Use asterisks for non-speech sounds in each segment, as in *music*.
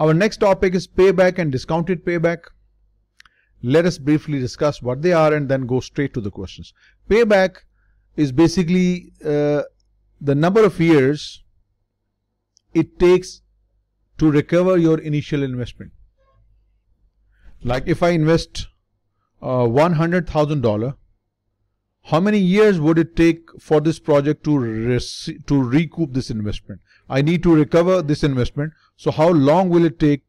Our next topic is payback and discounted payback. Let us briefly discuss what they are and then go straight to the questions. Payback is basically uh, the number of years it takes to recover your initial investment. Like if I invest uh, $100,000, how many years would it take for this project to, to recoup this investment? I need to recover this investment. So how long will it take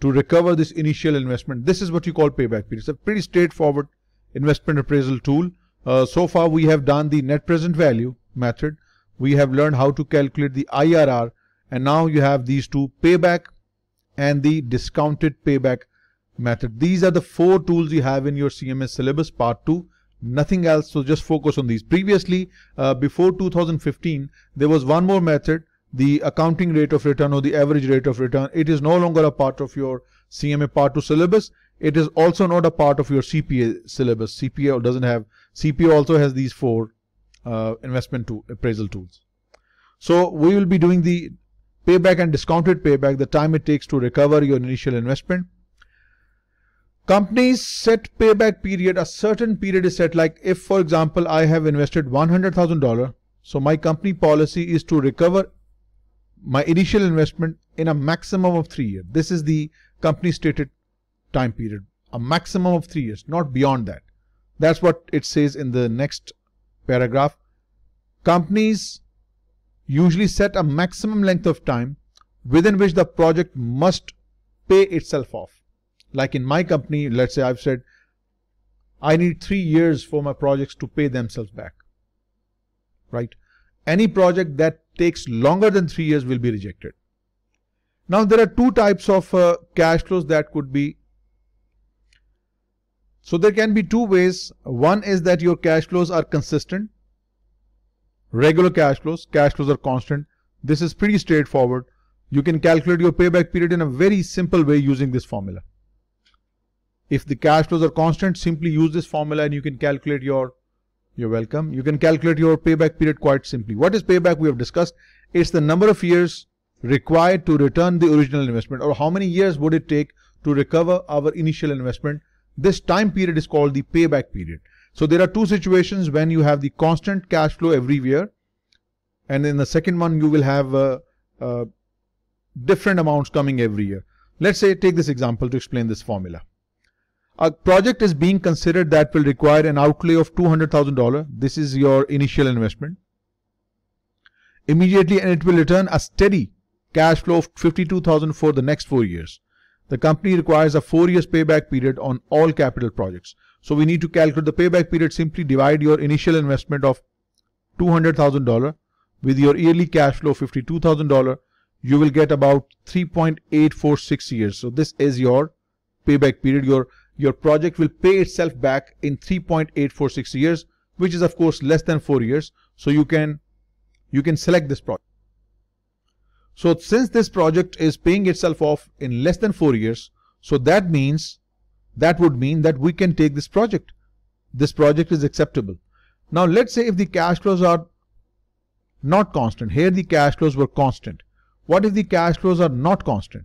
to recover this initial investment? This is what you call payback period. It's a pretty straightforward investment appraisal tool. Uh, so far, we have done the net present value method. We have learned how to calculate the IRR. And now you have these two payback and the discounted payback method. These are the four tools you have in your CMS syllabus part two nothing else. So just focus on these. Previously, uh, before 2015, there was one more method, the accounting rate of return or the average rate of return. It is no longer a part of your CMA Part 2 syllabus. It is also not a part of your CPA syllabus. CPA doesn't have, CPA also has these four uh, investment appraisal tools. So we will be doing the payback and discounted payback, the time it takes to recover your initial investment Companies set payback period, a certain period is set. Like if, for example, I have invested $100,000, so my company policy is to recover my initial investment in a maximum of three years. This is the company stated time period, a maximum of three years, not beyond that. That's what it says in the next paragraph. Companies usually set a maximum length of time within which the project must pay itself off. Like in my company, let's say I've said, I need three years for my projects to pay themselves back. Right? Any project that takes longer than three years will be rejected. Now there are two types of uh, cash flows that could be. So there can be two ways. One is that your cash flows are consistent. Regular cash flows, cash flows are constant. This is pretty straightforward. You can calculate your payback period in a very simple way using this formula. If the cash flows are constant, simply use this formula and you can calculate your, you're welcome. You can calculate your payback period quite simply. What is payback? We have discussed. It's the number of years required to return the original investment or how many years would it take to recover our initial investment. This time period is called the payback period. So there are two situations when you have the constant cash flow every year and in the second one you will have uh, uh, different amounts coming every year. Let's say take this example to explain this formula a project is being considered that will require an outlay of $200,000. This is your initial investment. Immediately, and it will return a steady cash flow of 52,000 for the next four years. The company requires a four years payback period on all capital projects. So we need to calculate the payback period. Simply divide your initial investment of $200,000 with your yearly cash flow $52,000. You will get about 3.846 years. So this is your payback period. Your your project will pay itself back in 3.846 years, which is of course less than four years. So you can, you can select this project. So since this project is paying itself off in less than four years, so that means, that would mean that we can take this project. This project is acceptable. Now let's say if the cash flows are not constant, here the cash flows were constant. What if the cash flows are not constant?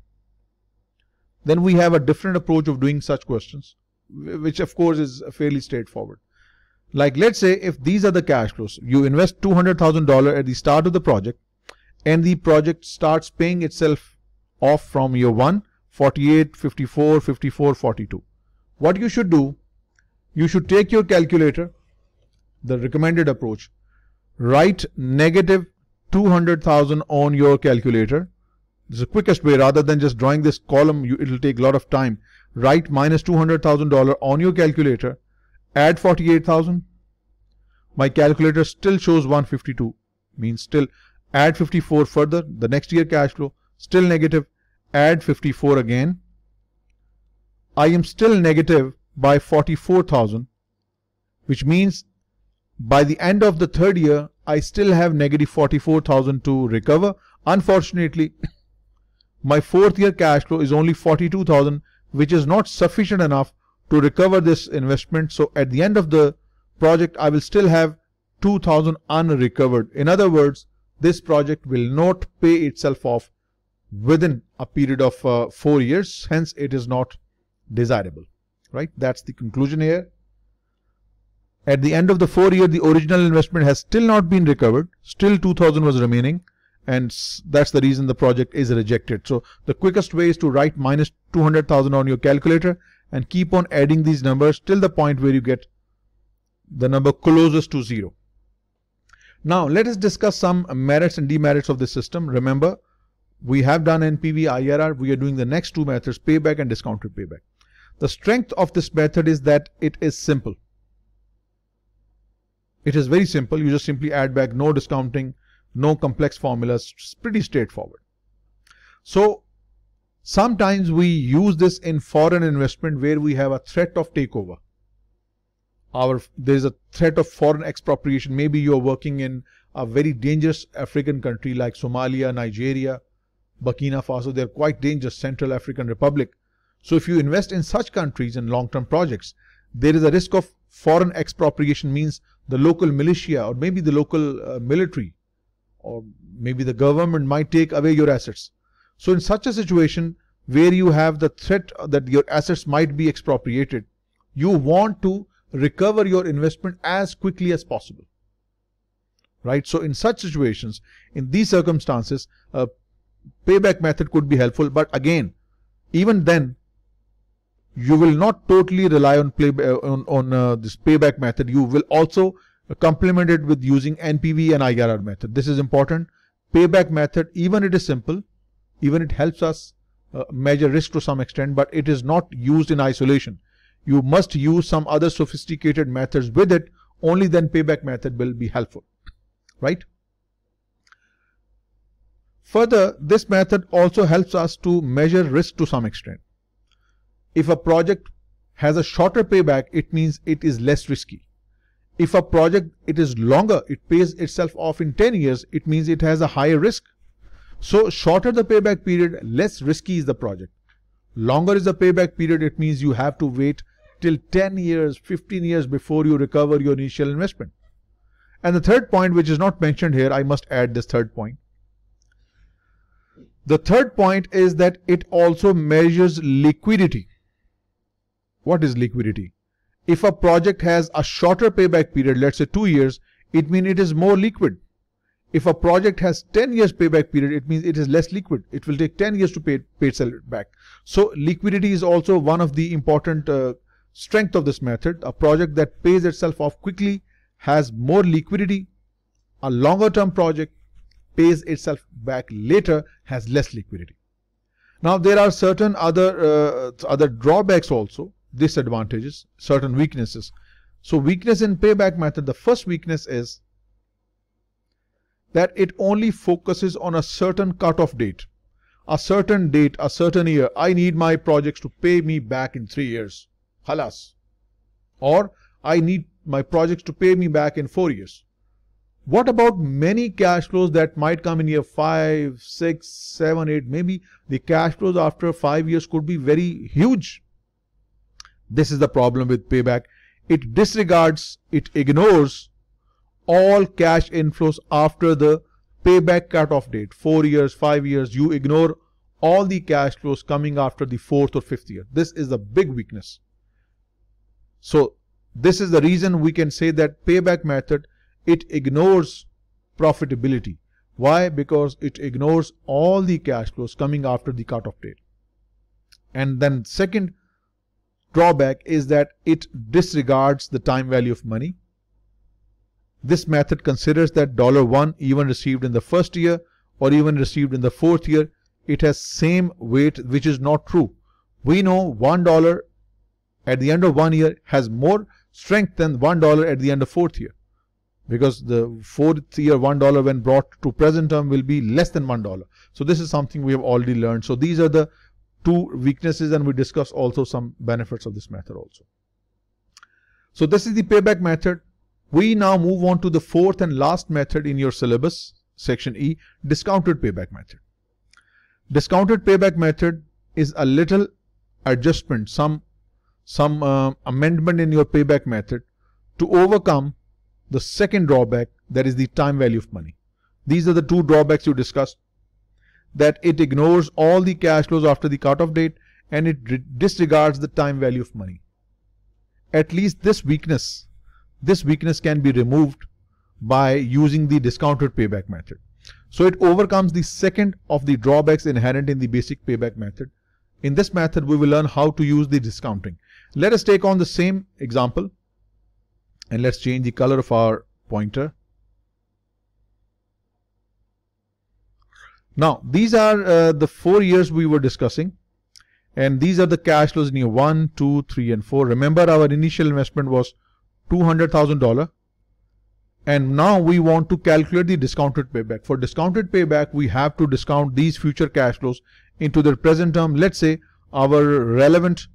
then we have a different approach of doing such questions, which of course is fairly straightforward. Like let's say if these are the cash flows, you invest $200,000 at the start of the project and the project starts paying itself off from year 1, 48, 54, 54, 42. What you should do, you should take your calculator, the recommended approach, write negative 200,000 on your calculator this is the quickest way rather than just drawing this column, you, it'll take a lot of time. Write minus $200,000 on your calculator, add 48,000. My calculator still shows 152, means still add 54 further, the next year cash flow, still negative, add 54 again. I am still negative by 44,000, which means by the end of the third year, I still have negative 44,000 to recover. Unfortunately, my fourth year cash flow is only 42,000 which is not sufficient enough to recover this investment. So at the end of the project, I will still have 2000 unrecovered. In other words, this project will not pay itself off within a period of uh, four years. Hence, it is not desirable, right? That's the conclusion here. At the end of the four year, the original investment has still not been recovered. Still 2000 was remaining and that's the reason the project is rejected. So the quickest way is to write minus 200,000 on your calculator and keep on adding these numbers till the point where you get the number closest to zero. Now let us discuss some merits and demerits of this system. Remember, we have done NPV IRR. We are doing the next two methods, payback and discounted payback. The strength of this method is that it is simple. It is very simple. You just simply add back no discounting, no complex formulas, pretty straightforward. So sometimes we use this in foreign investment where we have a threat of takeover. Our, there is a threat of foreign expropriation. Maybe you're working in a very dangerous African country like Somalia, Nigeria, Burkina Faso. They're quite dangerous, Central African Republic. So if you invest in such countries in long-term projects, there is a risk of foreign expropriation means the local militia or maybe the local uh, military or maybe the government might take away your assets. So in such a situation where you have the threat that your assets might be expropriated, you want to recover your investment as quickly as possible. Right? So in such situations, in these circumstances, a payback method could be helpful. But again, even then, you will not totally rely on play on, on uh, this payback method. You will also Complemented with using NPV and IRR method. This is important. Payback method, even it is simple, even it helps us uh, measure risk to some extent, but it is not used in isolation. You must use some other sophisticated methods with it, only then payback method will be helpful, right? Further, this method also helps us to measure risk to some extent. If a project has a shorter payback, it means it is less risky. If a project it is longer, it pays itself off in 10 years, it means it has a higher risk. So shorter the payback period, less risky is the project. Longer is the payback period, it means you have to wait till 10 years, 15 years before you recover your initial investment. And the third point, which is not mentioned here, I must add this third point. The third point is that it also measures liquidity. What is liquidity? if a project has a shorter payback period, let's say two years, it means it is more liquid. If a project has 10 years payback period, it means it is less liquid. It will take 10 years to pay, pay itself back. So liquidity is also one of the important uh, strength of this method. A project that pays itself off quickly has more liquidity. A longer term project pays itself back later has less liquidity. Now there are certain other, uh, other drawbacks also disadvantages, certain weaknesses. So weakness in payback method, the first weakness is that it only focuses on a certain cutoff date, a certain date, a certain year. I need my projects to pay me back in three years. Halas. Or I need my projects to pay me back in four years. What about many cash flows that might come in year five, six, seven, eight? Maybe the cash flows after five years could be very huge. This is the problem with payback. It disregards, it ignores all cash inflows after the payback cutoff date, four years, five years. You ignore all the cash flows coming after the fourth or fifth year. This is a big weakness. So this is the reason we can say that payback method, it ignores profitability. Why? Because it ignores all the cash flows coming after the cutoff date. And then second, drawback is that it disregards the time value of money. This method considers that dollar $1 even received in the first year or even received in the fourth year, it has same weight which is not true. We know $1 at the end of one year has more strength than $1 at the end of fourth year because the fourth year one dollar when brought to present term will be less than one dollar so this is something we have already learned so these are the two weaknesses and we discuss also some benefits of this method also. So this is the payback method. We now move on to the fourth and last method in your syllabus, section E, discounted payback method. Discounted payback method is a little adjustment, some, some uh, amendment in your payback method to overcome the second drawback, that is the time value of money. These are the two drawbacks you discussed that it ignores all the cash flows after the cutoff date and it disregards the time value of money. At least this weakness, this weakness can be removed by using the discounted payback method. So it overcomes the second of the drawbacks inherent in the basic payback method. In this method, we will learn how to use the discounting. Let us take on the same example and let's change the color of our pointer Now, these are uh, the four years we were discussing. And these are the cash flows in year one, two, three, and 4. Remember, our initial investment was $200,000. And now we want to calculate the discounted payback. For discounted payback, we have to discount these future cash flows into their present term. Let's say our relevant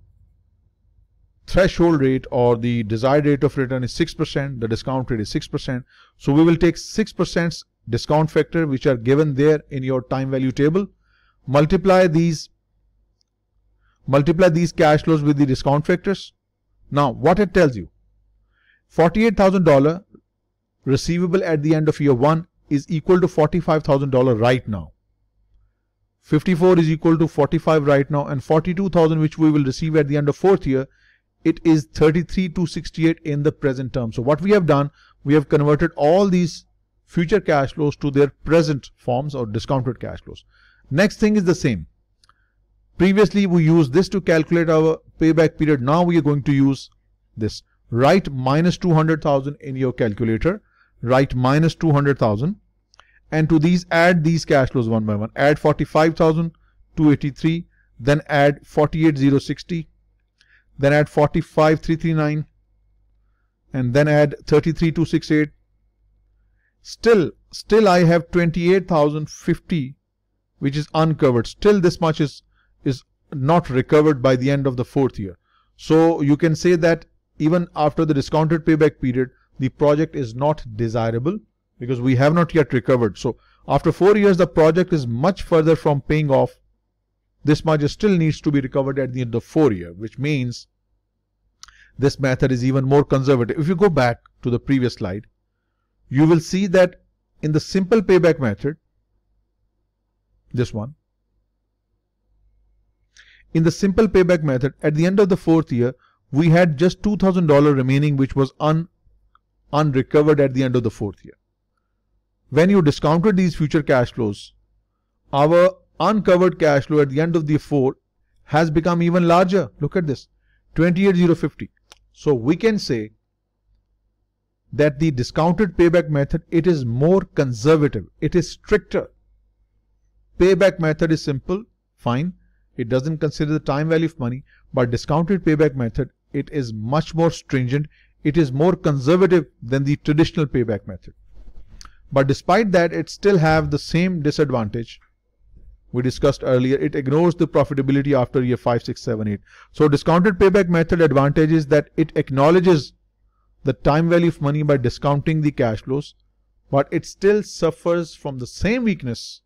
threshold rate or the desired rate of return is 6%, the discount rate is 6%. So we will take 6% discount factor which are given there in your time value table. Multiply these multiply these cash flows with the discount factors. Now what it tells you? $48,000 receivable at the end of year 1 is equal to $45,000 right now. 54 is equal to 45 right now and 42,000 which we will receive at the end of fourth year it is 33 to 68 in the present term. So what we have done, we have converted all these future cash flows to their present forms or discounted cash flows. Next thing is the same. Previously, we used this to calculate our payback period. Now we are going to use this. Write minus 200,000 in your calculator. Write minus 200,000. And to these, add these cash flows one by one. Add 45,283. Then add 48,060. Then add 45,339. And then add 33,268. Still, still I have 28,050 which is uncovered. Still this much is, is not recovered by the end of the fourth year. So you can say that even after the discounted payback period, the project is not desirable because we have not yet recovered. So after four years, the project is much further from paying off. This much still needs to be recovered at the end of four year, which means this method is even more conservative. If you go back to the previous slide, you will see that in the simple payback method, this one, in the simple payback method, at the end of the fourth year, we had just $2,000 remaining, which was un, unrecovered at the end of the fourth year. When you discounted these future cash flows, our uncovered cash flow at the end of the four has become even larger. Look at this, 28050. So we can say that the discounted payback method, it is more conservative. It is stricter. Payback method is simple, fine. It doesn't consider the time value of money, but discounted payback method, it is much more stringent. It is more conservative than the traditional payback method. But despite that, it still have the same disadvantage we discussed earlier. It ignores the profitability after year 5, 6, 7, 8. So discounted payback method advantage is that it acknowledges the time value of money by discounting the cash flows, but it still suffers from the same weakness,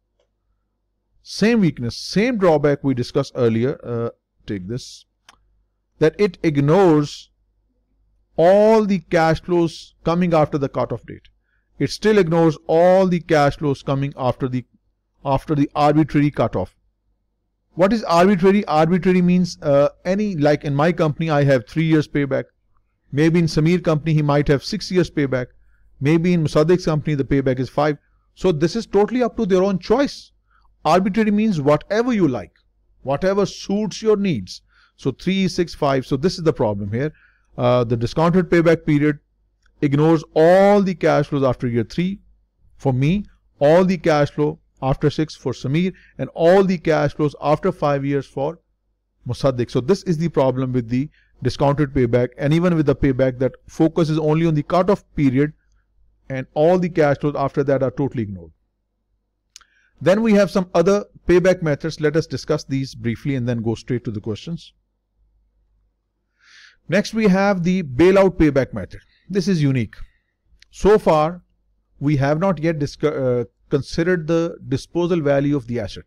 same weakness, same drawback we discussed earlier. Uh, take this that it ignores all the cash flows coming after the cutoff date. It still ignores all the cash flows coming after the after the arbitrary cutoff. What is arbitrary? Arbitrary means uh, any like in my company I have three years payback. Maybe in Samir company, he might have six years payback. Maybe in Musaddiq's company, the payback is five. So this is totally up to their own choice. Arbitrary means whatever you like, whatever suits your needs. So three, six, five. So this is the problem here. Uh, the discounted payback period ignores all the cash flows after year three. For me, all the cash flow after six for Samir and all the cash flows after five years for Musaddiq. So this is the problem with the discounted payback, and even with the payback that focuses only on the cutoff period and all the cash flows after that are totally ignored. Then we have some other payback methods. Let us discuss these briefly and then go straight to the questions. Next, we have the bailout payback method. This is unique. So far, we have not yet uh, considered the disposal value of the asset.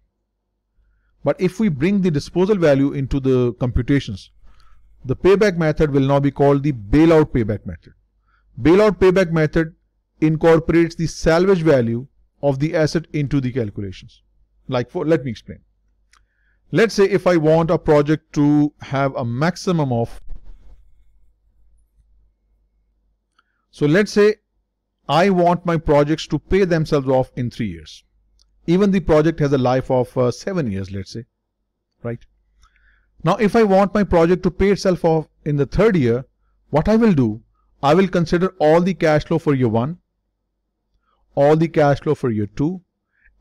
But if we bring the disposal value into the computations, the payback method will now be called the bailout payback method. Bailout payback method incorporates the salvage value of the asset into the calculations. Like for, let me explain. Let's say if I want a project to have a maximum of, so let's say I want my projects to pay themselves off in three years. Even the project has a life of uh, seven years, let's say, right? Now, if I want my project to pay itself off in the third year, what I will do, I will consider all the cash flow for year 1, all the cash flow for year 2,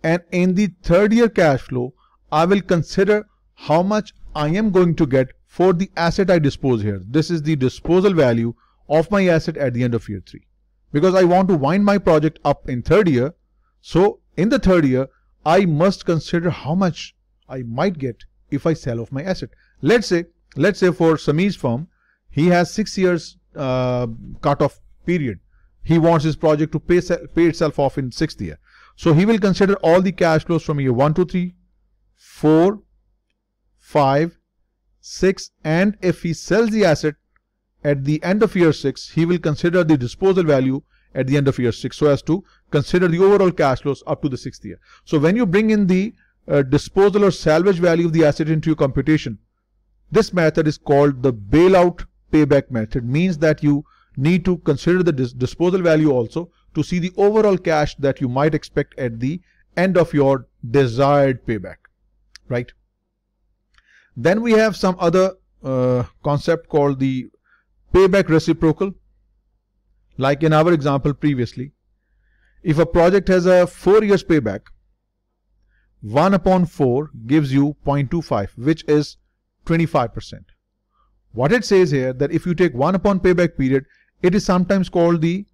and in the third year cash flow, I will consider how much I am going to get for the asset I dispose here. This is the disposal value of my asset at the end of year 3. Because I want to wind my project up in third year, so in the third year, I must consider how much I might get if I sell off my asset. Let's say, let's say for Samir's firm, he has six years uh, cut-off period. He wants his project to pay, pay itself off in sixth year. So he will consider all the cash flows from year 1, 2, 3, 4, 5, 6 and if he sells the asset at the end of year 6, he will consider the disposal value at the end of year 6 so as to consider the overall cash flows up to the 6th year. So when you bring in the uh, disposal or salvage value of the asset into your computation, this method is called the bailout payback method, means that you need to consider the dis disposal value also to see the overall cash that you might expect at the end of your desired payback, right? Then we have some other uh, concept called the payback reciprocal. Like in our example previously, if a project has a 4 years payback, 1 upon 4 gives you 0.25, which is 25%. What it says here that if you take 1 upon payback period, it is sometimes called the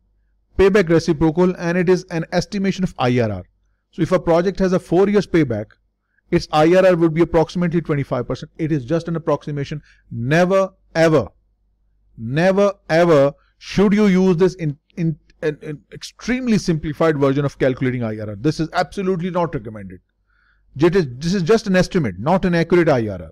payback reciprocal and it is an estimation of IRR. So if a project has a 4 years payback, its IRR would be approximately 25%. It is just an approximation. Never ever, never ever should you use this in, in, in, in extremely simplified version of calculating IRR. This is absolutely not recommended. It is, this is just an estimate, not an accurate IRR.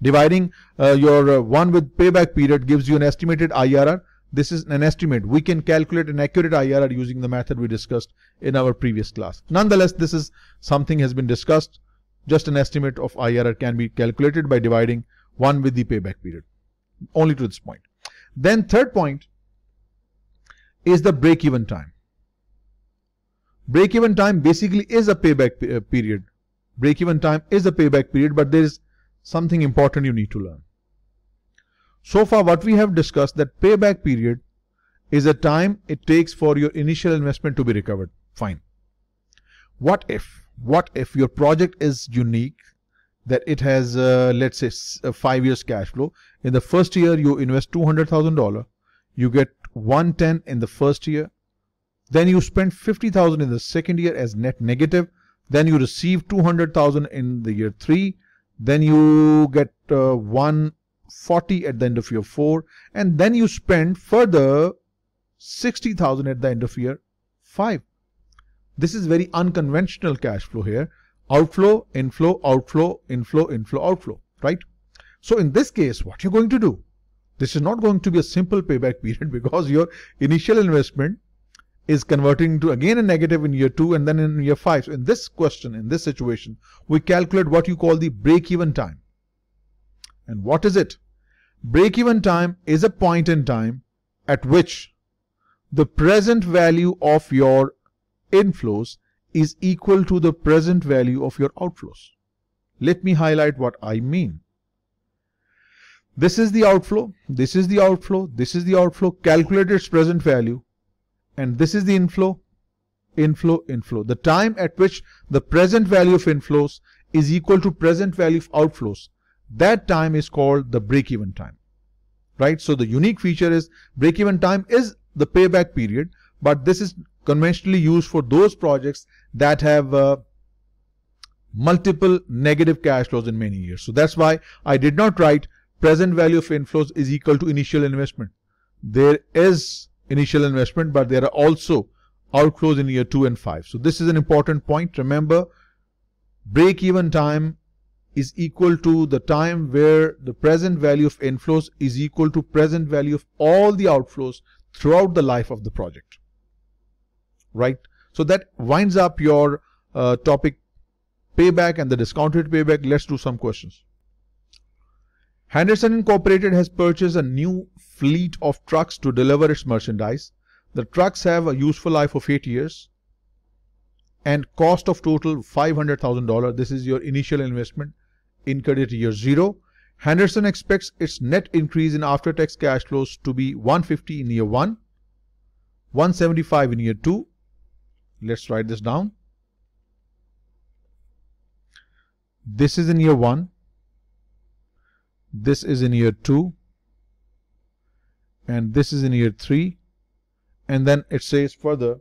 Dividing uh, your uh, one with payback period gives you an estimated IRR. This is an estimate. We can calculate an accurate IRR using the method we discussed in our previous class. Nonetheless, this is something has been discussed. Just an estimate of IRR can be calculated by dividing one with the payback period. Only to this point. Then third point is the break-even time. Break-even time basically is a payback uh, period. Break-even time is a payback period, but there is something important you need to learn. So far what we have discussed that payback period is the time it takes for your initial investment to be recovered. Fine. What if, what if your project is unique that it has uh, let's say uh, five years cash flow. In the first year you invest $200,000, you get 110 in the first year. Then you spend 50,000 in the second year as net negative. Then you receive 200,000 in the year three then you get uh, 140 at the end of year 4 and then you spend further 60,000 at the end of year 5. This is very unconventional cash flow here. Outflow, inflow, outflow, inflow, inflow, outflow, right? So in this case, what you're going to do? This is not going to be a simple payback *laughs* period because your initial investment is converting to again a negative in year 2 and then in year 5. So in this question, in this situation, we calculate what you call the break-even time. And what is it? Break-even time is a point in time at which the present value of your inflows is equal to the present value of your outflows. Let me highlight what I mean. This is the outflow, this is the outflow, this is the outflow, calculate its present value, and this is the inflow, inflow, inflow. The time at which the present value of inflows is equal to present value of outflows. That time is called the break-even time, right? So the unique feature is break-even time is the payback period, but this is conventionally used for those projects that have uh, multiple negative cash flows in many years. So that's why I did not write present value of inflows is equal to initial investment. There is initial investment, but there are also outflows in year 2 and 5. So this is an important point. Remember, break-even time is equal to the time where the present value of inflows is equal to present value of all the outflows throughout the life of the project. Right? So that winds up your uh, topic payback and the discounted payback. Let's do some questions. Henderson Incorporated has purchased a new fleet of trucks to deliver its merchandise. The trucks have a useful life of 8 years and cost of total $500,000. This is your initial investment incurred at year 0. Henderson expects its net increase in after-tax cash flows to be 150 in year 1, 175 in year 2. Let's write this down. This is in year 1. This is in year 2 and this is in year 3 and then it says further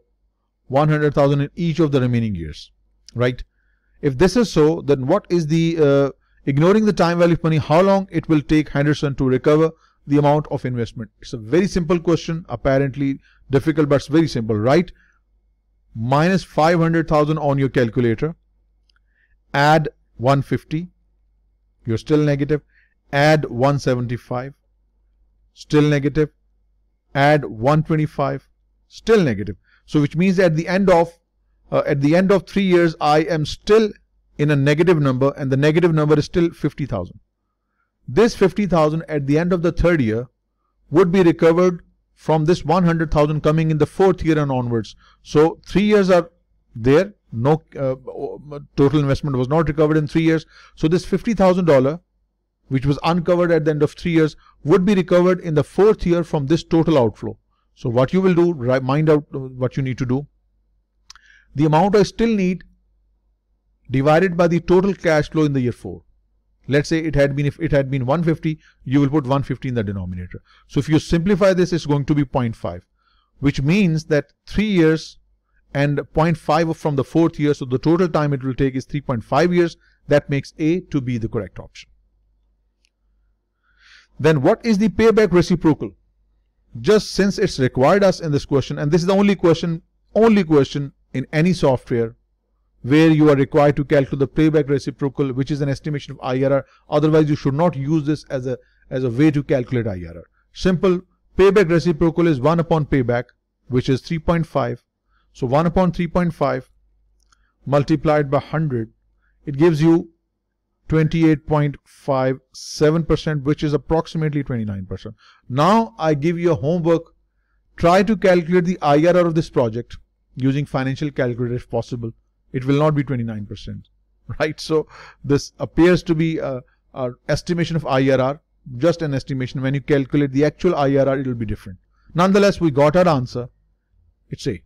100,000 in each of the remaining years, right? If this is so, then what is the, uh, ignoring the time value of money, how long it will take Henderson to recover the amount of investment? It's a very simple question, apparently difficult, but it's very simple, right? Minus 500,000 on your calculator, add 150, you're still negative, add 175, still negative, add 125, still negative. So which means at the end of uh, at the end of 3 years I am still in a negative number and the negative number is still 50,000. This 50,000 at the end of the third year would be recovered from this 100,000 coming in the fourth year and onwards. So 3 years are there no uh, total investment was not recovered in 3 years. So this $50,000 which was uncovered at the end of three years would be recovered in the fourth year from this total outflow. So what you will do, mind out uh, what you need to do. The amount I still need divided by the total cash flow in the year 4. Let's say it had been, if it had been 150, you will put 150 in the denominator. So if you simplify this, it's going to be 0.5, which means that three years and 0.5 from the fourth year. So the total time it will take is 3.5 years. That makes A to be the correct option then what is the payback reciprocal? Just since it's required us in this question, and this is the only question, only question in any software where you are required to calculate the payback reciprocal, which is an estimation of IRR. Otherwise, you should not use this as a, as a way to calculate IRR. Simple payback reciprocal is 1 upon payback, which is 3.5. So 1 upon 3.5 multiplied by 100, it gives you 28.57%, which is approximately 29%. Now I give you a homework. Try to calculate the IRR of this project using financial calculator if possible. It will not be 29%, *laughs* right? So this appears to be a, uh, a estimation of IRR, just an estimation. When you calculate the actual IRR, it will be different. Nonetheless, we got our answer. It's A.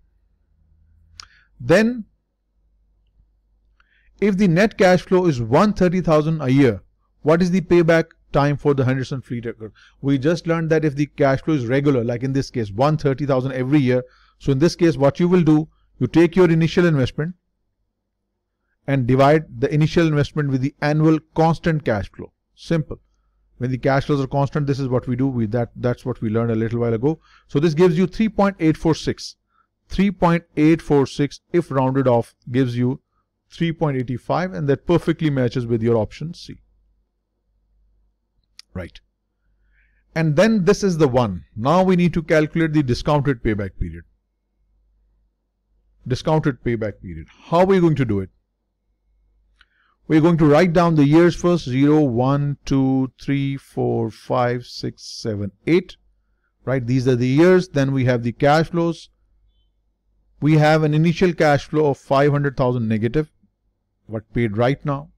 Then if the net cash flow is 130,000 a year, what is the payback time for the Henderson fleet record? We just learned that if the cash flow is regular, like in this case, 130,000 every year. So in this case, what you will do, you take your initial investment and divide the initial investment with the annual constant cash flow. Simple. When the cash flows are constant, this is what we do. We, that, that's what we learned a little while ago. So this gives you 3.846. 3.846 if rounded off gives you 3.85 and that perfectly matches with your option C. Right. And then this is the one. Now we need to calculate the discounted payback period. Discounted payback period. How are we going to do it? We're going to write down the years first 0, 1, 2, 3, 4, 5, 6, 7, 8. Right, these are the years. Then we have the cash flows. We have an initial cash flow of 500,000 negative what paid right now.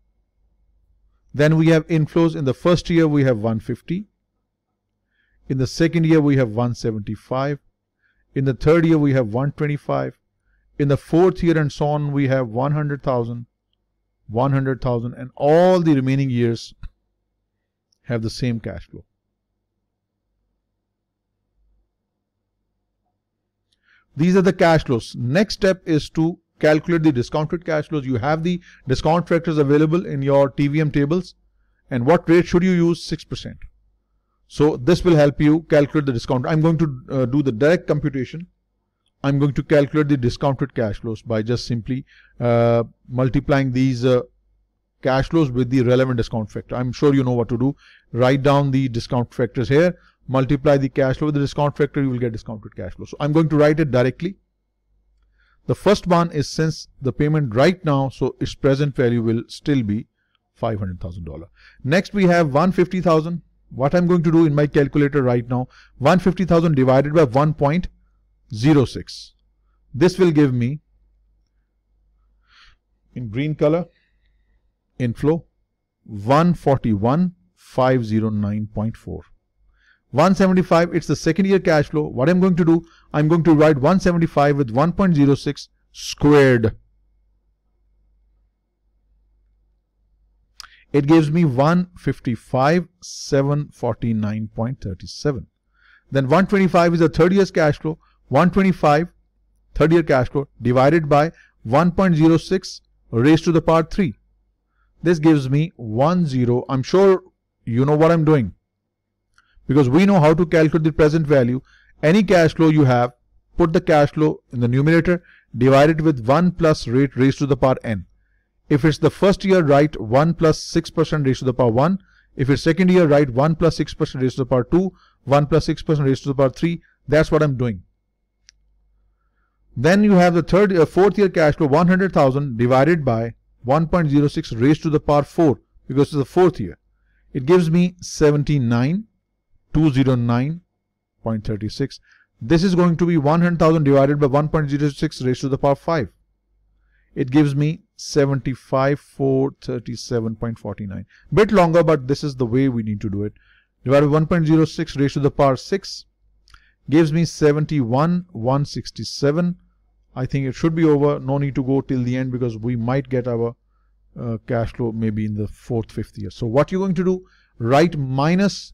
Then we have inflows in the first year we have 150. In the second year we have 175. In the third year we have 125. In the fourth year and so on we have 100,000, 100,000 and all the remaining years *laughs* have the same cash flow. These are the cash flows. Next step is to calculate the discounted cash flows. You have the discount factors available in your TVM tables. And what rate should you use? 6%. So this will help you calculate the discount. I'm going to uh, do the direct computation. I'm going to calculate the discounted cash flows by just simply uh, multiplying these uh, cash flows with the relevant discount factor. I'm sure you know what to do. Write down the discount factors here. Multiply the cash flow with the discount factor. You will get discounted cash flow. So I'm going to write it directly. The first one is since the payment right now, so its present value will still be $500,000. Next we have 150,000. What I'm going to do in my calculator right now, 150,000 divided by 1.06. This will give me in green color inflow 141,509.4. 175, it's the second year cash flow. What I'm going to do, I'm going to write 175 with 1.06 squared. It gives me 155,749.37. Then 125 is the third year's cash flow. 125, third year cash flow divided by 1.06 raised to the power 3. This gives me 10. I'm sure you know what I'm doing because we know how to calculate the present value. Any cash flow you have, put the cash flow in the numerator, divide it with 1 plus rate raised to the power n. If it's the first year, write 1 plus 6% raised to the power 1. If it's second year, write 1 plus 6% raised to the power 2, 1 plus 6% raised to the power 3. That's what I'm doing. Then you have the third, uh, fourth year cash flow 100,000 divided by 1.06 raised to the power 4 because it's the fourth year. It gives me 79. 209.36. This is going to be 100,000 divided by 1.06 raised to the power 5. It gives me 75,437.49. Bit longer, but this is the way we need to do it. Divided by 1.06 raised to the power 6 gives me 71,167. I think it should be over. No need to go till the end because we might get our uh, cash flow maybe in the fourth, fifth year. So what you're going to do, write minus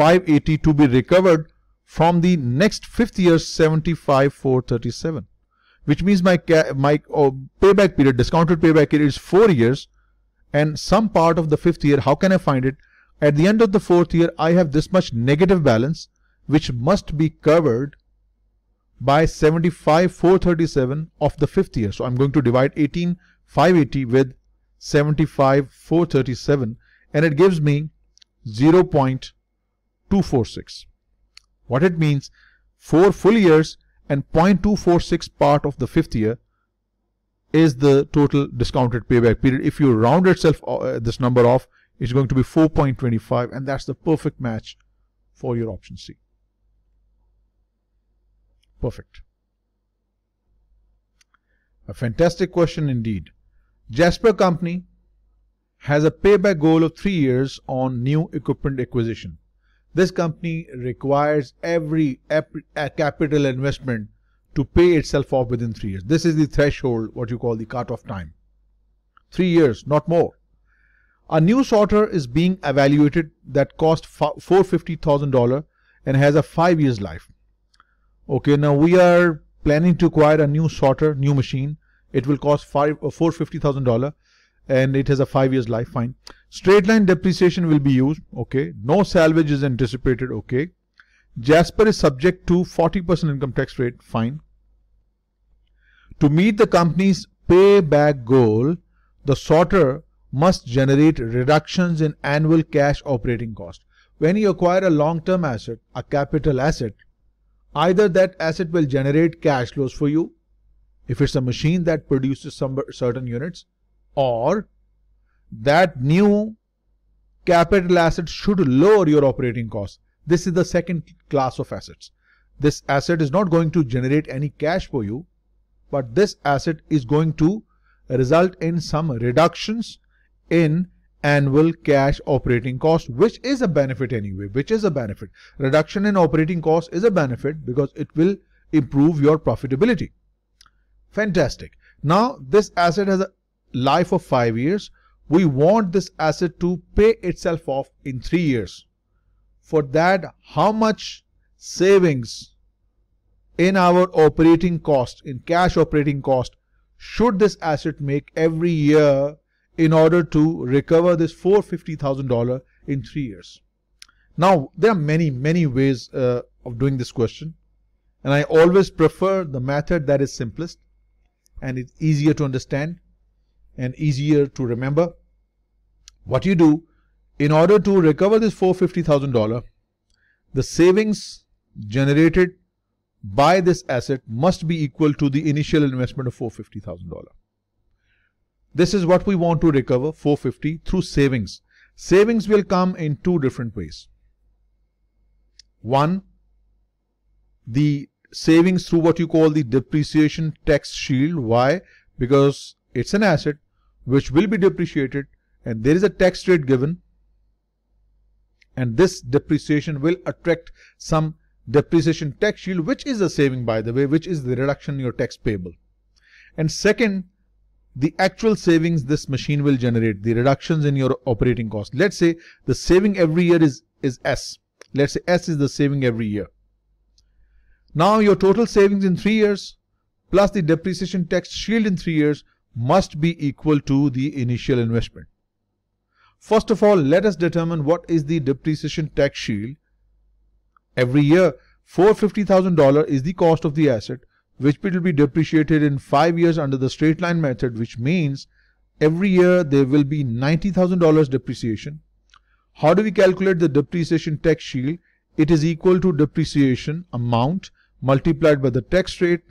580 to be recovered from the next fifth year 75 437 which means my my oh, payback period discounted payback period is 4 years and some part of the fifth year how can I find it at the end of the fourth year I have this much negative balance which must be covered by 75 437 of the fifth year so I'm going to divide 18 580 with 75 437 and it gives me 0 0.5 Two four six. What it means, 4 full years and 0.246 part of the fifth year is the total discounted payback period. If you round itself uh, this number off, it's going to be 4.25 and that's the perfect match for your option C. Perfect. A fantastic question indeed. Jasper Company has a payback goal of 3 years on new equipment acquisition. This company requires every uh, capital investment to pay itself off within three years. This is the threshold, what you call the cut-off time. Three years, not more. A new sorter is being evaluated that cost $450,000 and has a five years life. Okay, now we are planning to acquire a new sorter, new machine. It will cost five, uh, $450,000 and it has a five years life, fine. Straight line depreciation will be used. Okay. No salvage is anticipated. Okay. Jasper is subject to 40% income tax rate. Fine. To meet the company's payback goal, the sorter must generate reductions in annual cash operating cost. When you acquire a long-term asset, a capital asset, either that asset will generate cash flows for you, if it's a machine that produces some certain units, or that new capital assets should lower your operating costs. This is the second class of assets. This asset is not going to generate any cash for you, but this asset is going to result in some reductions in annual cash operating cost, which is a benefit anyway, which is a benefit. Reduction in operating cost is a benefit because it will improve your profitability. Fantastic. Now, this asset has a life of five years we want this asset to pay itself off in three years. For that, how much savings in our operating cost, in cash operating cost, should this asset make every year in order to recover this $450,000 in three years? Now, there are many, many ways uh, of doing this question. And I always prefer the method that is simplest and it's easier to understand and easier to remember. What you do, in order to recover this $450,000, the savings generated by this asset must be equal to the initial investment of $450,000. This is what we want to recover, 450 through savings. Savings will come in two different ways. One, the savings through what you call the depreciation tax shield. Why? Because it's an asset which will be depreciated and there is a tax rate given and this depreciation will attract some depreciation tax shield which is a saving by the way which is the reduction in your tax payable and second the actual savings this machine will generate the reductions in your operating cost let's say the saving every year is is s let's say s is the saving every year now your total savings in 3 years plus the depreciation tax shield in 3 years must be equal to the initial investment First of all, let us determine what is the depreciation tax shield. Every year, $450,000 is the cost of the asset, which will be depreciated in 5 years under the straight line method, which means every year there will be $90,000 depreciation. How do we calculate the depreciation tax shield? It is equal to depreciation amount multiplied by the tax rate,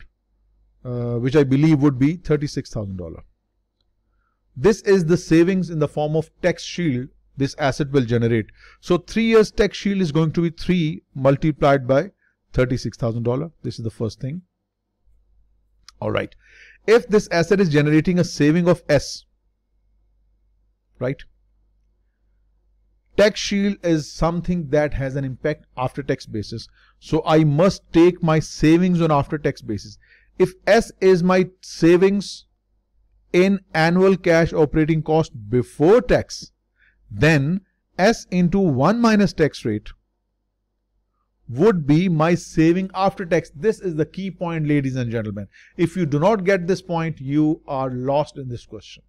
uh, which I believe would be $36,000. This is the savings in the form of tax shield this asset will generate. So three years tax shield is going to be three multiplied by $36,000. This is the first thing. All right. If this asset is generating a saving of S, right? Tax shield is something that has an impact after tax basis. So I must take my savings on after tax basis. If S is my savings in annual cash operating cost before tax, then S into 1 minus tax rate would be my saving after tax. This is the key point, ladies and gentlemen. If you do not get this point, you are lost in this question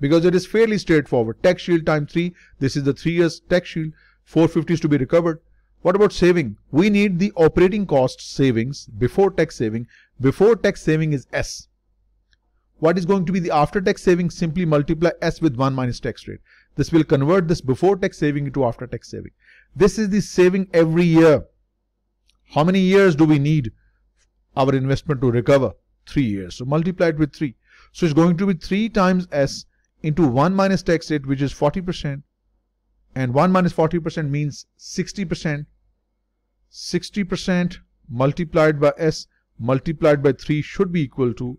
because it is fairly straightforward. Tax shield time 3, this is the 3 years tax shield, 450 is to be recovered. What about saving? We need the operating cost savings before tax saving. Before tax saving is S. What is going to be the after tax saving? Simply multiply S with 1 minus tax rate. This will convert this before tax saving into after tax saving. This is the saving every year. How many years do we need our investment to recover? 3 years. So multiply it with 3. So it's going to be 3 times S into 1 minus tax rate which is 40% and 1 minus 40% means 60%. 60% multiplied by S multiplied by 3 should be equal to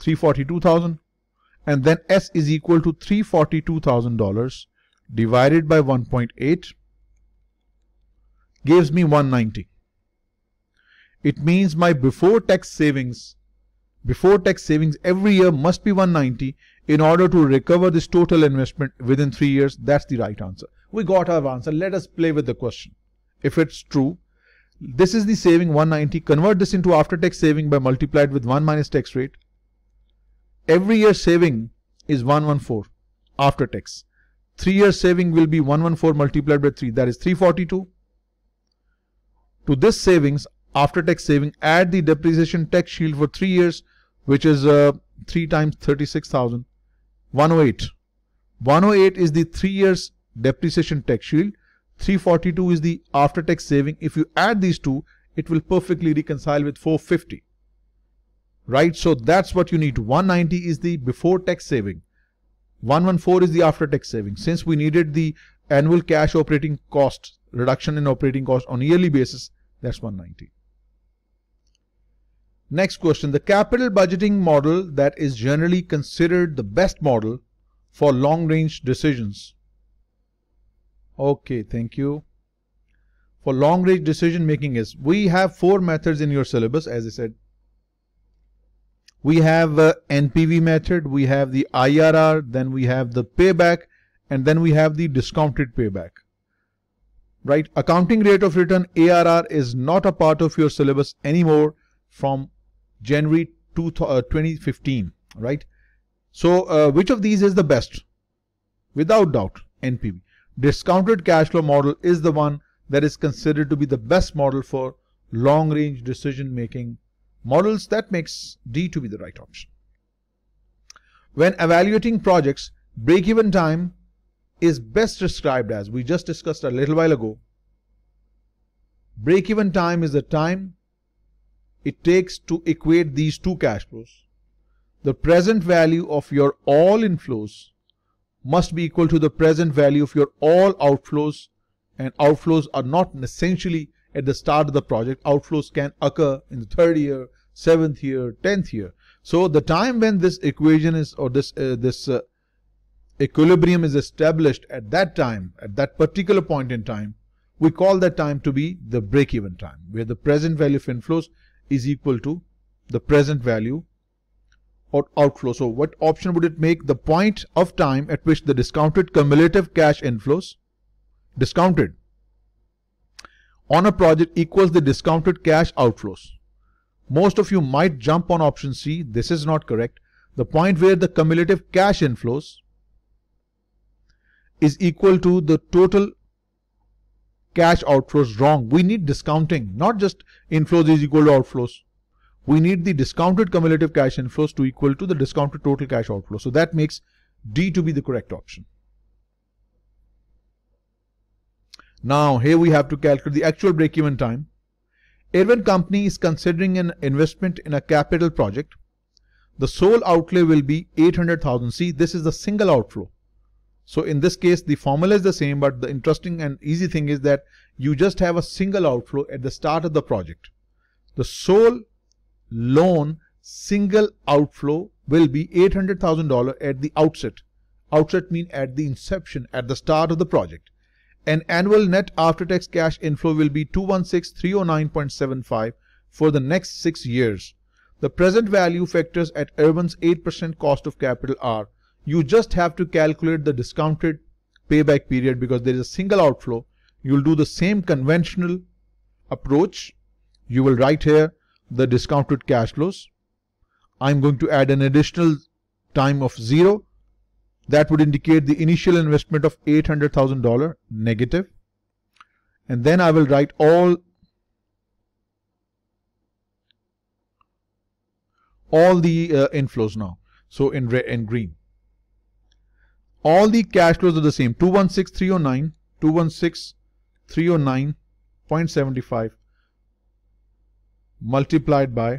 342,000 and then S is equal to $342,000 divided by 1.8 gives me 190. It means my before tax savings, before tax savings every year must be 190 in order to recover this total investment within three years. That's the right answer. We got our answer. Let us play with the question. If it's true, this is the saving 190. Convert this into after tax saving by multiplied with 1 minus tax rate every year saving is 114 after tax. Three year saving will be 114 multiplied by 3 that is 342. To this savings after tax saving add the depreciation tax shield for 3 years which is uh, 3 times 36,000 108. 108 is the 3 years depreciation tax shield 342 is the after tax saving if you add these two it will perfectly reconcile with 450 right? So that's what you need. 190 is the before tax saving. 114 is the after tax saving. Since we needed the annual cash operating cost, reduction in operating cost on yearly basis, that's 190. Next question. The capital budgeting model that is generally considered the best model for long range decisions. Okay, thank you. For long range decision making is, we have four methods in your syllabus as I said we have NPV method, we have the IRR, then we have the payback, and then we have the discounted payback. Right? Accounting rate of return ARR is not a part of your syllabus anymore from January 2015. Uh, right? So uh, which of these is the best? Without doubt, NPV. Discounted cash flow model is the one that is considered to be the best model for long range decision making models that makes D to be the right option. When evaluating projects, break-even time is best described as, we just discussed a little while ago, break-even time is the time it takes to equate these two cash flows. The present value of your all inflows must be equal to the present value of your all outflows and outflows are not necessarily at the start of the project. Outflows can occur in the third year, seventh year, tenth year. So the time when this equation is or this uh, this uh, equilibrium is established at that time, at that particular point in time, we call that time to be the break-even time, where the present value of inflows is equal to the present value or outflow. So what option would it make? The point of time at which the discounted cumulative cash inflows discounted on a project equals the discounted cash outflows. Most of you might jump on option C. This is not correct. The point where the cumulative cash inflows is equal to the total cash outflows wrong. We need discounting, not just inflows is equal to outflows. We need the discounted cumulative cash inflows to equal to the discounted total cash outflow. So that makes D to be the correct option. Now here we have to calculate the actual break-even time Irwin company is considering an investment in a capital project. The sole outlay will be 800,000. See, this is the single outflow. So in this case, the formula is the same, but the interesting and easy thing is that you just have a single outflow at the start of the project. The sole loan single outflow will be $800,000 at the outset. Outset mean at the inception, at the start of the project. An annual net after-tax cash inflow will be 216309.75 for the next six years. The present value factors at Urban's 8% cost of capital are. You just have to calculate the discounted payback period because there is a single outflow. You'll do the same conventional approach. You will write here the discounted cash flows. I'm going to add an additional time of zero that would indicate the initial investment of $800,000 negative. And then I will write all all the uh, inflows now. So in red and green. All the cash flows are the same 216309, 216309.75 multiplied by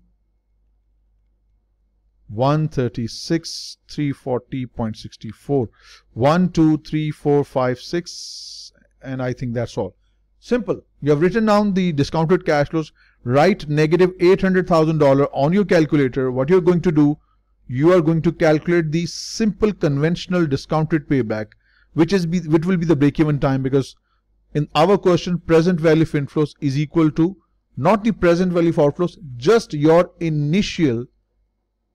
136, 340.64, 1, 2, 3, 4, 5, 6, and I think that's all. Simple. You have written down the discounted cash flows. Write negative $800,000 on your calculator. What you're going to do, you are going to calculate the simple conventional discounted payback, which is be, which will be the break-even time because in our question, present value of inflows is equal to not the present value of outflows, just your initial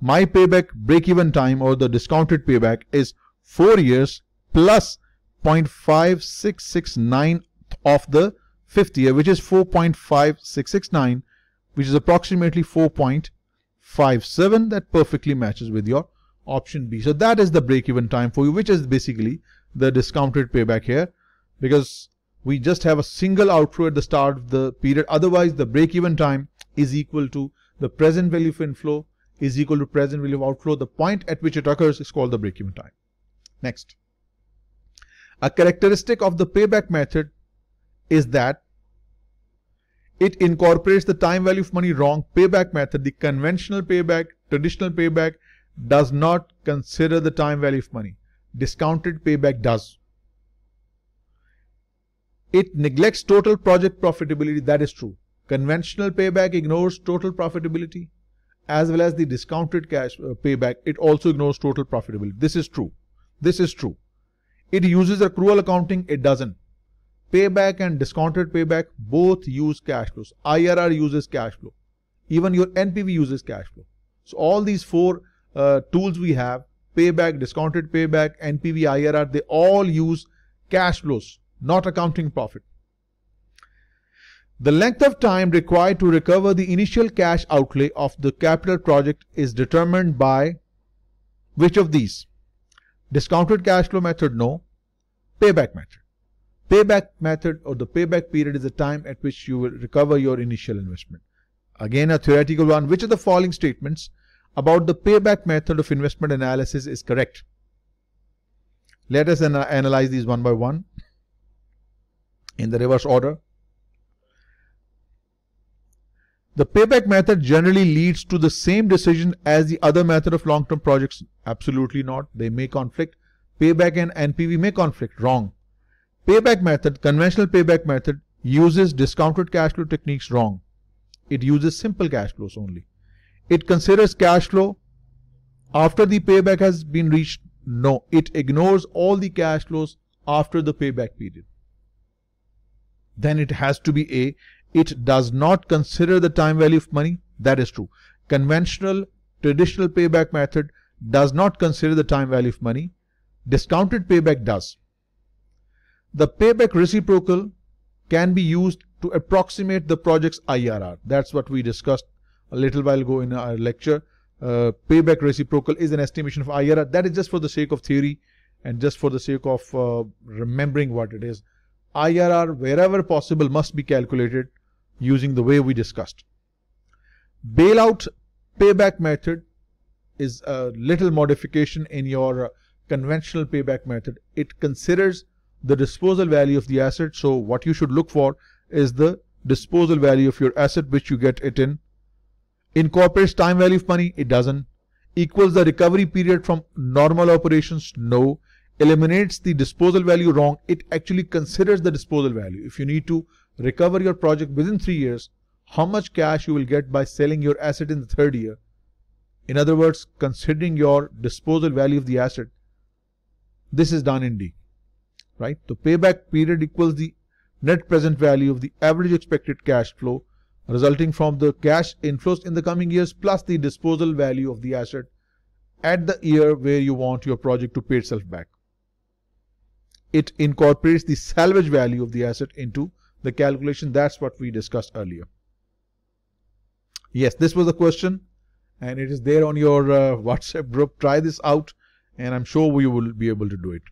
my payback break-even time or the discounted payback is 4 years plus 0.5669 of the fifth year, which is 4.5669, which is approximately 4.57. That perfectly matches with your option B. So that is the break-even time for you, which is basically the discounted payback here because we just have a single outflow at the start of the period. Otherwise, the break-even time is equal to the present value of inflow is equal to present value of outflow. The point at which it occurs is called the break-even time. Next. A characteristic of the payback method is that it incorporates the time value of money wrong payback method. The conventional payback, traditional payback does not consider the time value of money. Discounted payback does. It neglects total project profitability. That is true. Conventional payback ignores total profitability as well as the discounted cash uh, payback, it also ignores total profitability. This is true. This is true. It uses accrual accounting, it doesn't. Payback and discounted payback both use cash flows. IRR uses cash flow. Even your NPV uses cash flow. So all these four uh, tools we have, payback, discounted payback, NPV, IRR, they all use cash flows, not accounting profit. The length of time required to recover the initial cash outlay of the capital project is determined by which of these? Discounted cash flow method, no. Payback method. Payback method or the payback period is the time at which you will recover your initial investment. Again, a theoretical one. Which of the following statements about the payback method of investment analysis is correct? Let us an analyze these one by one in the reverse order. The payback method generally leads to the same decision as the other method of long-term projects. Absolutely not. They may conflict. Payback and NPV may conflict. Wrong. Payback method, conventional payback method uses discounted cash flow techniques wrong. It uses simple cash flows only. It considers cash flow after the payback has been reached. No, it ignores all the cash flows after the payback period. Then it has to be A it does not consider the time value of money. That is true. Conventional traditional payback method does not consider the time value of money. Discounted payback does. The payback reciprocal can be used to approximate the project's IRR. That's what we discussed a little while ago in our lecture. Uh, payback reciprocal is an estimation of IRR. That is just for the sake of theory and just for the sake of uh, remembering what it is. IRR, wherever possible, must be calculated using the way we discussed. Bailout payback method is a little modification in your uh, conventional payback method. It considers the disposal value of the asset. So what you should look for is the disposal value of your asset which you get it in. Incorporates time value of money? It doesn't. Equals the recovery period from normal operations? No. Eliminates the disposal value wrong. It actually considers the disposal value. If you need to recover your project within three years, how much cash you will get by selling your asset in the third year. In other words, considering your disposal value of the asset, this is done in D. Right? The payback period equals the net present value of the average expected cash flow resulting from the cash inflows in the coming years plus the disposal value of the asset at the year where you want your project to pay itself back. It incorporates the salvage value of the asset into the calculation. That's what we discussed earlier. Yes, this was the question and it is there on your uh, *laughs* WhatsApp group. Try this out and I'm sure we will be able to do it.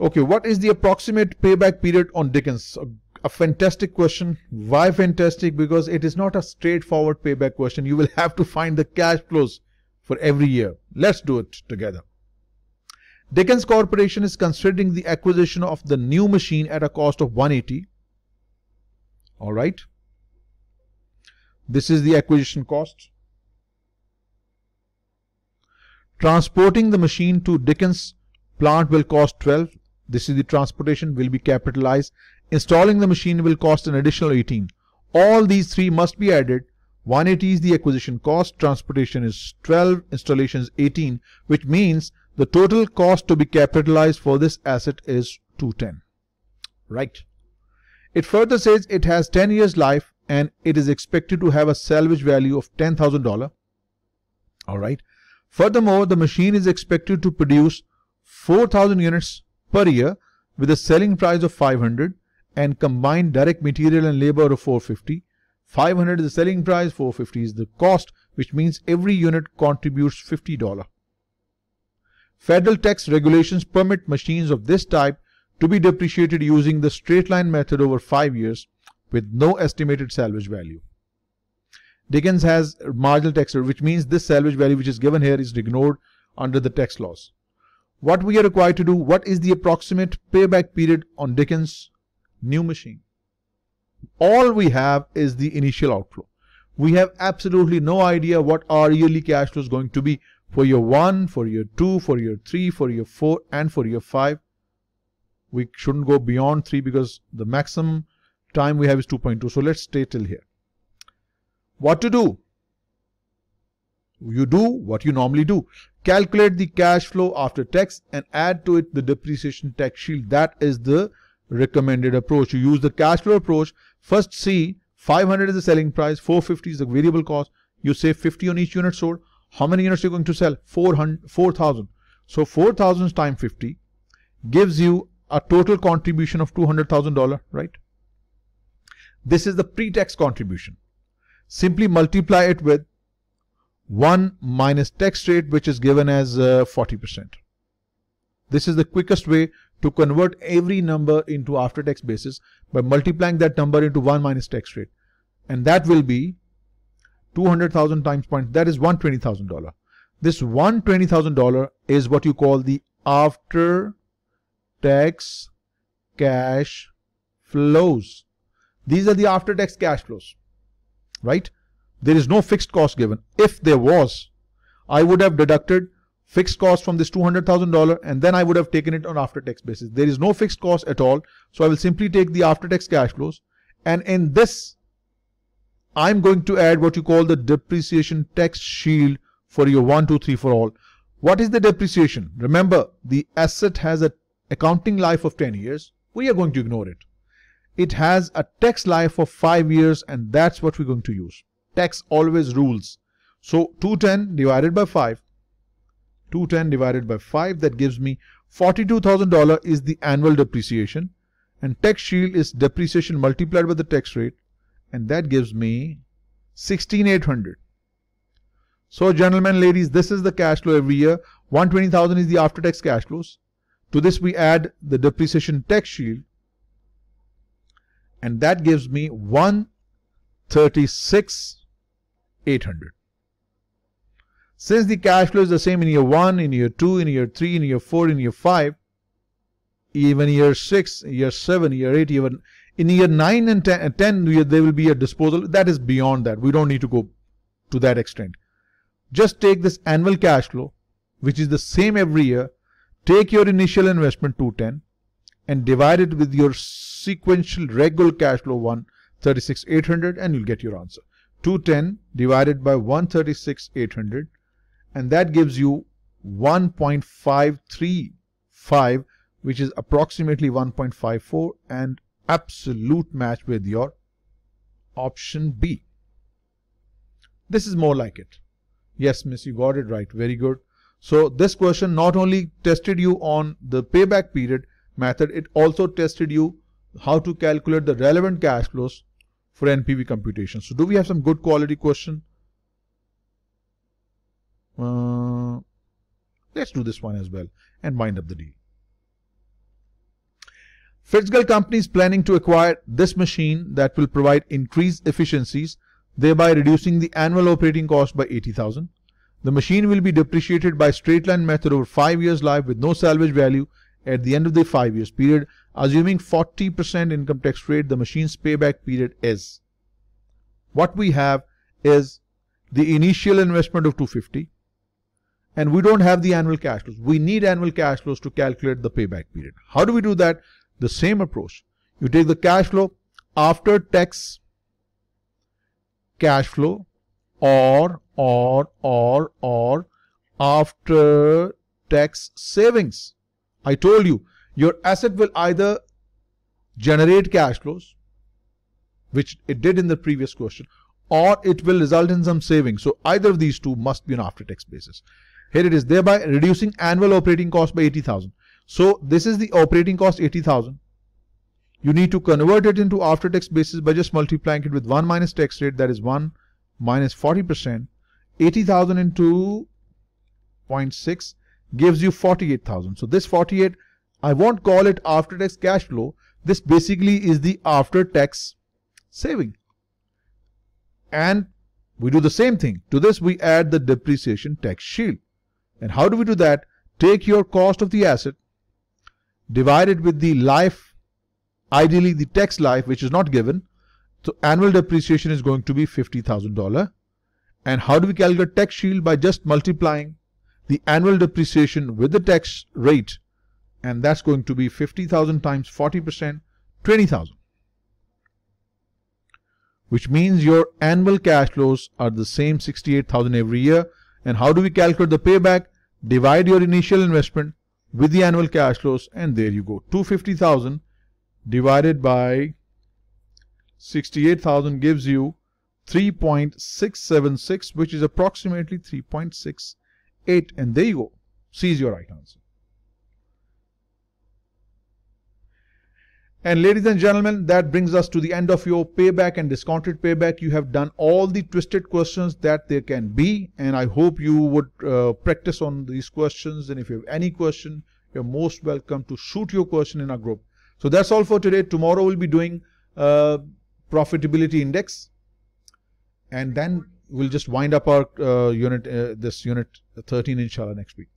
Okay, what is the approximate payback period on Dickens? A, a, fantastic question. Why fantastic? Because it is not a straightforward payback question. You will have to find the cash flows for every year. Let's do it together. Dickens Corporation is considering the acquisition of the new machine at a cost of 180. All right. This is the acquisition cost. Transporting the machine to Dickens plant will cost 12. This is the transportation will be capitalized. Installing the machine will cost an additional 18. All these three must be added. 180 is the acquisition cost, transportation is 12, installation is 18, which means the total cost to be capitalized for this asset is 210. Right. It further says it has 10 years life and it is expected to have a salvage value of $10,000. All right. Furthermore, the machine is expected to produce 4,000 units per year with a selling price of 500 and combined direct material and labor of 450. 500 is the selling price, 450 is the cost, which means every unit contributes $50. Federal tax regulations permit machines of this type to be depreciated using the straight line method over 5 years with no estimated salvage value. Dickens has marginal tax which means this salvage value which is given here is ignored under the tax laws. What we are required to do, what is the approximate payback period on Dickens' new machine? All we have is the initial outflow. We have absolutely no idea what our yearly cash flow is going to be for your 1, for your 2, for your 3, for your 4 and for your 5. We shouldn't go beyond 3 because the maximum time we have is 2.2. So let's stay till here. What to do? You do what you normally do. Calculate the cash flow after tax and add to it the depreciation tax shield. That is the recommended approach. You use the cash flow approach. First see 500 is the selling price, 450 is the variable cost. You save 50 on each unit sold. How many units you're going to sell? 4,000. 4, so 4,000 times 50 gives you a total contribution of $200,000, right? This is the pre-tax contribution. Simply multiply it with 1 minus tax rate which is given as 40%. Uh, this is the quickest way to convert every number into after tax basis by multiplying that number into 1 minus tax rate. And that will be 200,000 times point, that is $120,000. This $120,000 is what you call the after tax cash flows. These are the after tax cash flows, right? There is no fixed cost given. If there was, I would have deducted fixed cost from this $200,000 and then I would have taken it on after tax basis. There is no fixed cost at all. So I will simply take the after tax cash flows. And in this I'm going to add what you call the depreciation tax shield for your 1, 2, 3 for all. What is the depreciation? Remember, the asset has an accounting life of 10 years. We are going to ignore it. It has a tax life of 5 years and that's what we're going to use. Tax always rules. So 210 divided by 5, 210 divided by 5, that gives me $42,000 is the annual depreciation and tax shield is depreciation multiplied by the tax rate and that gives me 16800. So gentlemen, ladies, this is the cash flow every year. 120,000 is the after tax cash flows. To this we add the depreciation tax shield and that gives me 136,800. Since the cash flow is the same in year 1, in year 2, in year 3, in year 4, in year 5, even year 6, year 7, year 8, even in year 9 and 10, there will be a disposal. That is beyond that. We don't need to go to that extent. Just take this annual cash flow, which is the same every year. Take your initial investment 210 and divide it with your sequential regular cash flow 136 800 and you'll get your answer. 210 divided by 136 800 and that gives you 1.535 which is approximately 1.54 and absolute match with your option B. This is more like it. Yes, miss, you got it right. Very good. So this question not only tested you on the payback period method, it also tested you how to calculate the relevant cash flows for NPV computation. So do we have some good quality question? Uh, let's do this one as well and wind up the deal. Fitzgerald Company is planning to acquire this machine that will provide increased efficiencies, thereby reducing the annual operating cost by 80,000. The machine will be depreciated by straight line method over 5 years life with no salvage value at the end of the 5 years period. Assuming 40% income tax rate, the machine's payback period is. What we have is the initial investment of 250 and we don't have the annual cash flows. We need annual cash flows to calculate the payback period. How do we do that? the same approach. You take the cash flow after tax cash flow or or or or after tax savings. I told you your asset will either generate cash flows which it did in the previous question or it will result in some savings. So either of these two must be on after tax basis. Here it is thereby reducing annual operating cost by 80,000. So this is the operating cost 80,000. You need to convert it into after tax basis by just multiplying it with 1 minus tax rate that is 1 minus 40%. 80,000 into 0.6 gives you 48,000. So this 48, I won't call it after tax cash flow. This basically is the after tax saving. And we do the same thing. To this we add the depreciation tax shield. And how do we do that? Take your cost of the asset divided with the life, ideally the tax life, which is not given. So annual depreciation is going to be $50,000. And how do we calculate tax shield? By just multiplying the annual depreciation with the tax rate. And that's going to be 50,000 times 40%, 20,000. Which means your annual cash flows are the same 68,000 every year. And how do we calculate the payback? Divide your initial investment with the annual cash flows and there you go 250,000 divided by 68,000 gives you 3.676 which is approximately 3.68 and there you go C is your right answer. And ladies and gentlemen, that brings us to the end of your payback and discounted payback. You have done all the twisted questions that there can be. And I hope you would uh, practice on these questions. And if you have any question, you're most welcome to shoot your question in our group. So that's all for today. Tomorrow we'll be doing uh, profitability index. And then we'll just wind up our uh, unit, uh, this unit 13 inshallah next week.